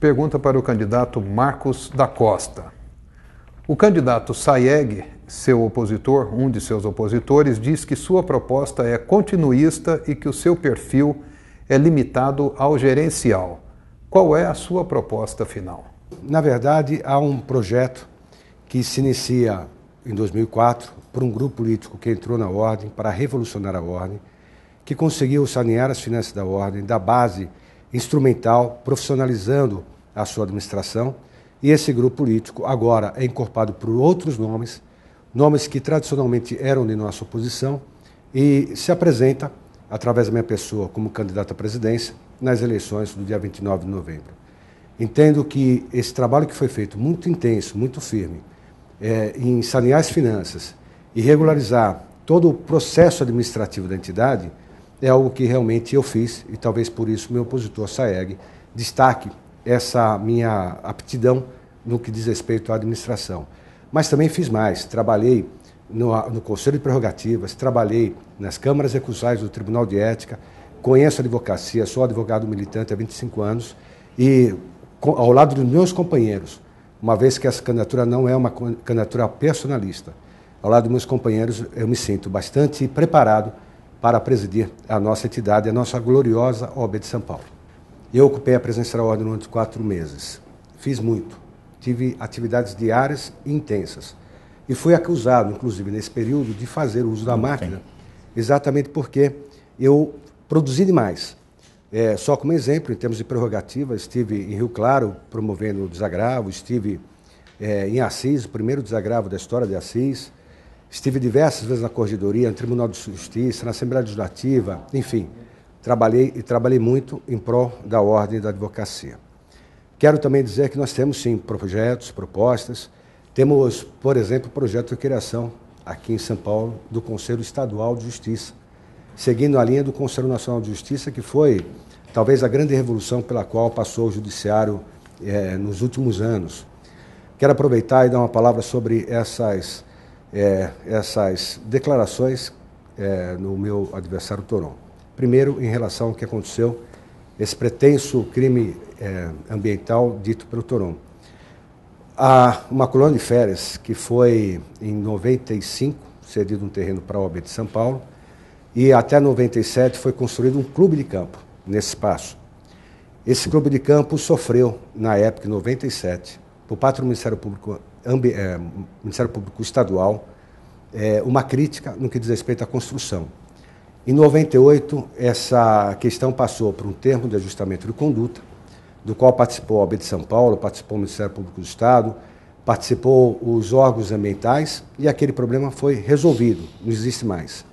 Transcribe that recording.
Pergunta para o candidato Marcos da Costa. O candidato Sayeg, seu opositor, um de seus opositores, diz que sua proposta é continuista e que o seu perfil é limitado ao gerencial. Qual é a sua proposta final? Na verdade, há um projeto que se inicia em 2004 por um grupo político que entrou na ordem para revolucionar a ordem, que conseguiu sanear as finanças da ordem da base instrumental, profissionalizando a sua administração. E esse grupo político agora é encorpado por outros nomes, nomes que tradicionalmente eram de nossa oposição, e se apresenta, através da minha pessoa, como candidato à presidência nas eleições do dia 29 de novembro. Entendo que esse trabalho que foi feito, muito intenso, muito firme, é, em sanear as finanças e regularizar todo o processo administrativo da entidade, é algo que realmente eu fiz e talvez por isso meu opositor Saeg destaque essa minha aptidão no que diz respeito à administração. Mas também fiz mais, trabalhei no, no Conselho de Prerrogativas, trabalhei nas câmaras recursais do Tribunal de Ética, conheço a advocacia, sou advogado militante há 25 anos e ao lado dos meus companheiros, uma vez que essa candidatura não é uma candidatura personalista, ao lado dos meus companheiros eu me sinto bastante preparado para presidir a nossa entidade, a nossa gloriosa OB de São Paulo. Eu ocupei a presença da ordem durante quatro meses. Fiz muito. Tive atividades diárias intensas. E fui acusado, inclusive, nesse período, de fazer uso da máquina, exatamente porque eu produzi demais. É, só como exemplo, em termos de prerrogativa, estive em Rio Claro promovendo o desagravo, estive é, em Assis, o primeiro desagravo da história de Assis, Estive diversas vezes na Corregedoria, no Tribunal de Justiça, na Assembleia Legislativa, enfim, trabalhei e trabalhei muito em prol da ordem da advocacia. Quero também dizer que nós temos sim projetos, propostas. Temos, por exemplo, o projeto de criação aqui em São Paulo do Conselho Estadual de Justiça, seguindo a linha do Conselho Nacional de Justiça, que foi talvez a grande revolução pela qual passou o judiciário eh, nos últimos anos. Quero aproveitar e dar uma palavra sobre essas é, essas declarações é, no meu adversário Toron. Primeiro, em relação ao que aconteceu, esse pretenso crime é, ambiental dito pelo Toron. Há uma colônia de férias que foi, em 95, cedido um terreno para a OAB de São Paulo, e até 97 foi construído um clube de campo nesse espaço. Esse clube de campo sofreu, na época, em 97, por parte do Ministério Público, ambi, é, Ministério Público Estadual é, uma crítica no que diz respeito à construção. Em 98, essa questão passou por um termo de ajustamento de conduta, do qual participou a OAB de São Paulo, participou o Ministério Público do Estado, participou os órgãos ambientais e aquele problema foi resolvido, não existe mais.